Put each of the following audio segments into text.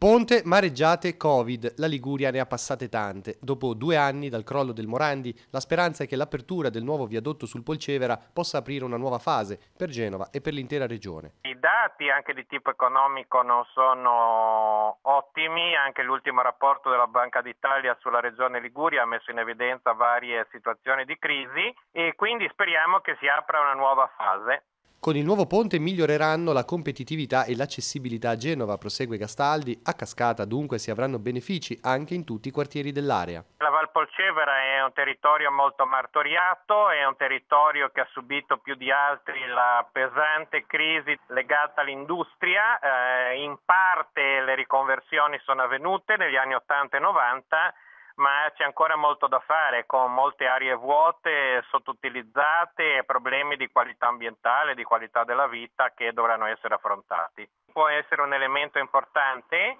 Ponte, mareggiate, Covid. La Liguria ne ha passate tante. Dopo due anni dal crollo del Morandi, la speranza è che l'apertura del nuovo viadotto sul Polcevera possa aprire una nuova fase per Genova e per l'intera regione. I dati anche di tipo economico non sono ottimi, anche l'ultimo rapporto della Banca d'Italia sulla regione Liguria ha messo in evidenza varie situazioni di crisi e quindi speriamo che si apra una nuova fase. Con il nuovo ponte miglioreranno la competitività e l'accessibilità a Genova, prosegue Gastaldi, A cascata dunque si avranno benefici anche in tutti i quartieri dell'area. La Val Polcevera è un territorio molto martoriato, è un territorio che ha subito più di altri la pesante crisi legata all'industria. Eh, in parte le riconversioni sono avvenute negli anni 80 e 90 ma c'è ancora molto da fare con molte aree vuote, sottoutilizzate e problemi di qualità ambientale, di qualità della vita che dovranno essere affrontati. Può essere un elemento importante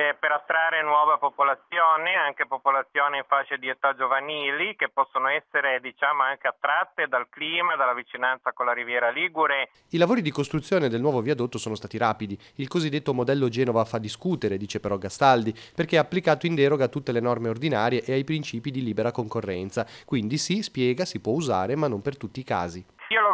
eh, per attrarre nuove popolazioni, anche popolazioni in fasce di età giovanili che possono essere diciamo, anche attratte dal clima, dalla vicinanza con la riviera Ligure. I lavori di costruzione del nuovo viadotto sono stati rapidi. Il cosiddetto modello Genova fa discutere, dice però Gastaldi, perché è applicato in deroga a tutte le norme ordinarie e ai principi di libera concorrenza. Quindi sì, spiega, si può usare, ma non per tutti i casi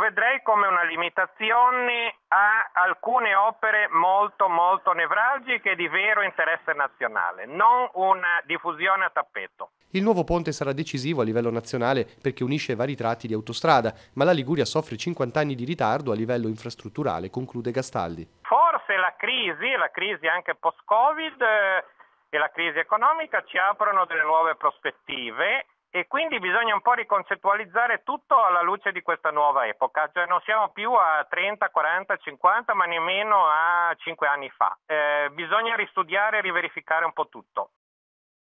vedrei come una limitazione a alcune opere molto molto nevralgiche di vero interesse nazionale, non una diffusione a tappeto. Il nuovo ponte sarà decisivo a livello nazionale perché unisce vari tratti di autostrada, ma la Liguria soffre 50 anni di ritardo a livello infrastrutturale, conclude Gastaldi. Forse la crisi, la crisi anche post-Covid eh, e la crisi economica ci aprono delle nuove prospettive e quindi bisogna un po' riconcettualizzare tutto alla luce di questa nuova epoca, cioè non siamo più a 30, 40, 50, ma nemmeno a 5 anni fa. Eh, bisogna ristudiare e riverificare un po' tutto.